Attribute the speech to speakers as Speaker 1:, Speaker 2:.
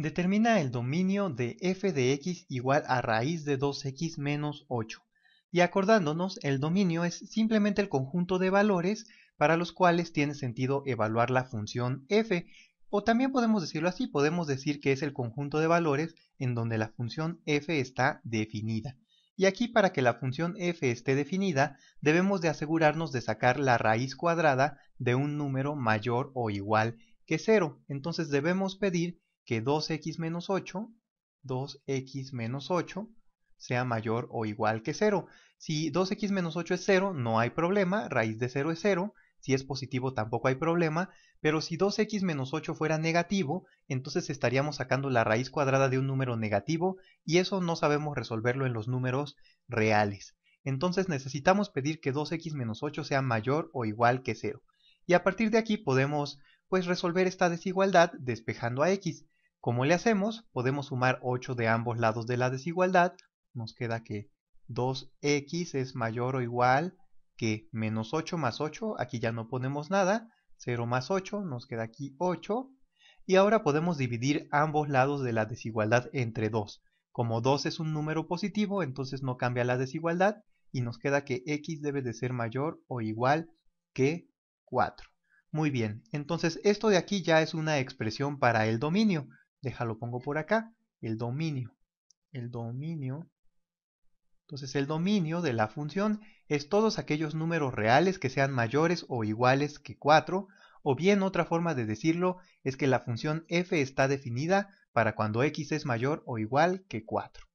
Speaker 1: Determina el dominio de f de x igual a raíz de 2x menos 8. Y acordándonos, el dominio es simplemente el conjunto de valores para los cuales tiene sentido evaluar la función f, o también podemos decirlo así, podemos decir que es el conjunto de valores en donde la función f está definida. Y aquí para que la función f esté definida, debemos de asegurarnos de sacar la raíz cuadrada de un número mayor o igual que 0. Entonces debemos pedir que 2x menos 8, 2x menos 8 sea mayor o igual que 0. Si 2x menos 8 es 0, no hay problema, raíz de 0 es 0, si es positivo tampoco hay problema, pero si 2x menos 8 fuera negativo, entonces estaríamos sacando la raíz cuadrada de un número negativo y eso no sabemos resolverlo en los números reales. Entonces necesitamos pedir que 2x menos 8 sea mayor o igual que 0. Y a partir de aquí podemos pues resolver esta desigualdad despejando a x. ¿Cómo le hacemos, podemos sumar 8 de ambos lados de la desigualdad. Nos queda que 2x es mayor o igual que menos 8 más 8. Aquí ya no ponemos nada. 0 más 8, nos queda aquí 8. Y ahora podemos dividir ambos lados de la desigualdad entre 2. Como 2 es un número positivo, entonces no cambia la desigualdad y nos queda que x debe de ser mayor o igual que 4. Muy bien, entonces esto de aquí ya es una expresión para el dominio déjalo, pongo por acá, el dominio. El dominio. Entonces el dominio de la función es todos aquellos números reales que sean mayores o iguales que 4, o bien otra forma de decirlo es que la función f está definida para cuando x es mayor o igual que 4.